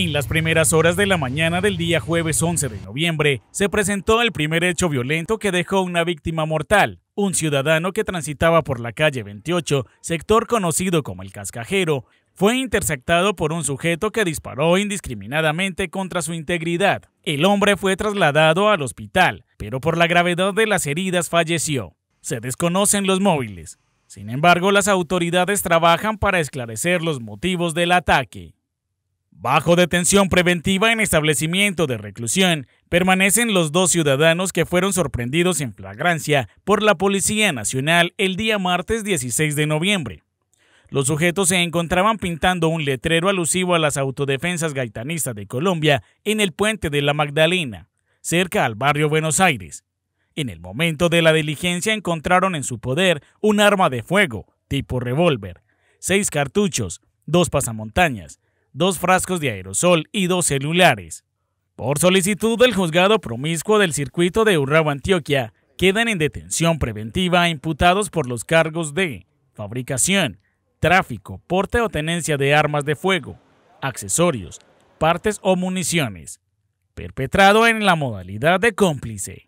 En las primeras horas de la mañana del día jueves 11 de noviembre, se presentó el primer hecho violento que dejó una víctima mortal. Un ciudadano que transitaba por la calle 28, sector conocido como el Cascajero, fue interceptado por un sujeto que disparó indiscriminadamente contra su integridad. El hombre fue trasladado al hospital, pero por la gravedad de las heridas falleció. Se desconocen los móviles. Sin embargo, las autoridades trabajan para esclarecer los motivos del ataque. Bajo detención preventiva en establecimiento de reclusión, permanecen los dos ciudadanos que fueron sorprendidos en flagrancia por la Policía Nacional el día martes 16 de noviembre. Los sujetos se encontraban pintando un letrero alusivo a las autodefensas gaitanistas de Colombia en el puente de la Magdalena, cerca al barrio Buenos Aires. En el momento de la diligencia encontraron en su poder un arma de fuego, tipo revólver, seis cartuchos, dos pasamontañas, dos frascos de aerosol y dos celulares. Por solicitud del juzgado promiscuo del circuito de Urrao, Antioquia, quedan en detención preventiva imputados por los cargos de fabricación, tráfico, porte o tenencia de armas de fuego, accesorios, partes o municiones, perpetrado en la modalidad de cómplice.